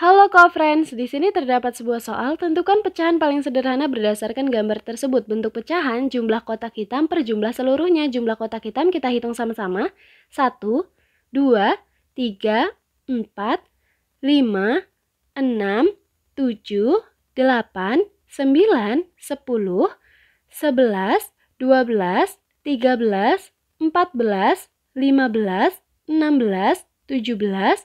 Halo co-friends, di sini terdapat sebuah soal, tentukan pecahan paling sederhana berdasarkan gambar tersebut. Bentuk pecahan, jumlah kotak hitam per jumlah seluruhnya. Jumlah kotak hitam kita hitung sama-sama. 1, 2, 3, 4, 5, 6, 7, 8, 9, 10, 10, 11, 12, 13, 14, 15, 16, 17,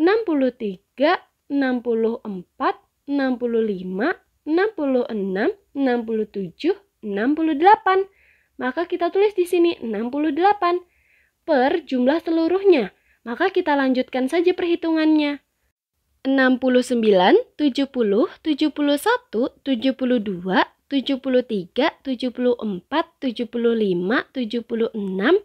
63, 64, 65, 66, 67, 68. Maka kita tulis di sini 68 per jumlah seluruhnya. Maka kita lanjutkan saja perhitungannya. 69, 70, 71, 72, 73, 74, 75, 76,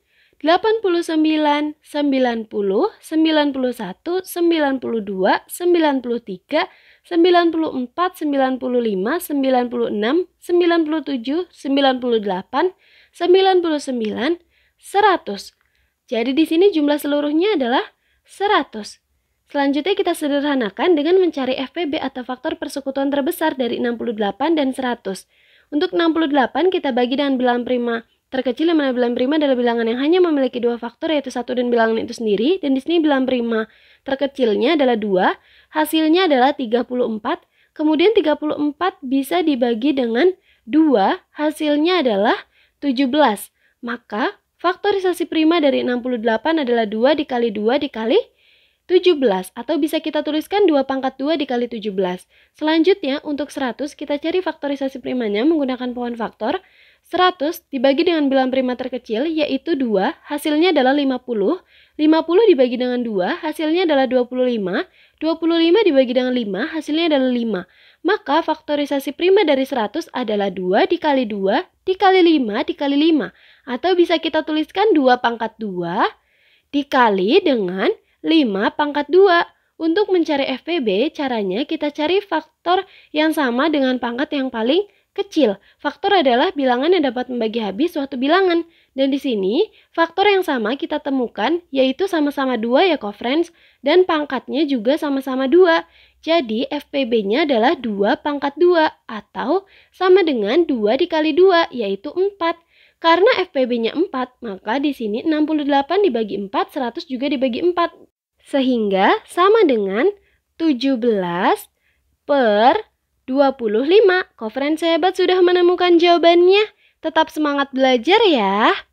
89, 90, 91, 92, 93, 94, 95, 96, 97, 98, 99, 100. Jadi di sini jumlah seluruhnya adalah 100. Selanjutnya kita sederhanakan dengan mencari FPB atau faktor persekutuan terbesar dari 68 dan 100. Untuk 68 kita bagi dengan bilangan prima Terkecil yang mana bilangan prima adalah bilangan yang hanya memiliki dua faktor yaitu satu dan bilangan itu sendiri dan di sini bilangan prima terkecilnya adalah dua, hasilnya adalah 34. Kemudian 34 bisa dibagi dengan dua hasilnya adalah 17. Maka faktorisasi prima dari 68 adalah dua dikali dua dikali 17 atau bisa kita tuliskan 2 pangkat 2 dikali 17. Selanjutnya untuk 100 kita cari faktorisasi primanya menggunakan pohon faktor 100 dibagi dengan bilangan prima terkecil yaitu 2, hasilnya adalah 50. 50 dibagi dengan 2, hasilnya adalah 25. 25 dibagi dengan 5, hasilnya adalah 5. Maka faktorisasi prima dari 100 adalah 2 dikali 2 dikali 5 dikali 5. Atau bisa kita tuliskan 2 pangkat 2 dikali dengan 5 pangkat 2. Untuk mencari FPB, caranya kita cari faktor yang sama dengan pangkat yang paling Kecil, faktor adalah bilangan yang dapat membagi habis suatu bilangan. Dan di sini, faktor yang sama kita temukan yaitu sama-sama 2 ya co-friends dan pangkatnya juga sama-sama 2. Jadi FPB-nya adalah 2 pangkat 2 atau sama dengan 2 dikali 2 yaitu 4. Karena FPB-nya 4, maka di sini 68 dibagi 4, 100 juga dibagi 4. Sehingga sama dengan 17 per 25. Konferensi sehebat sudah menemukan jawabannya. Tetap semangat belajar ya.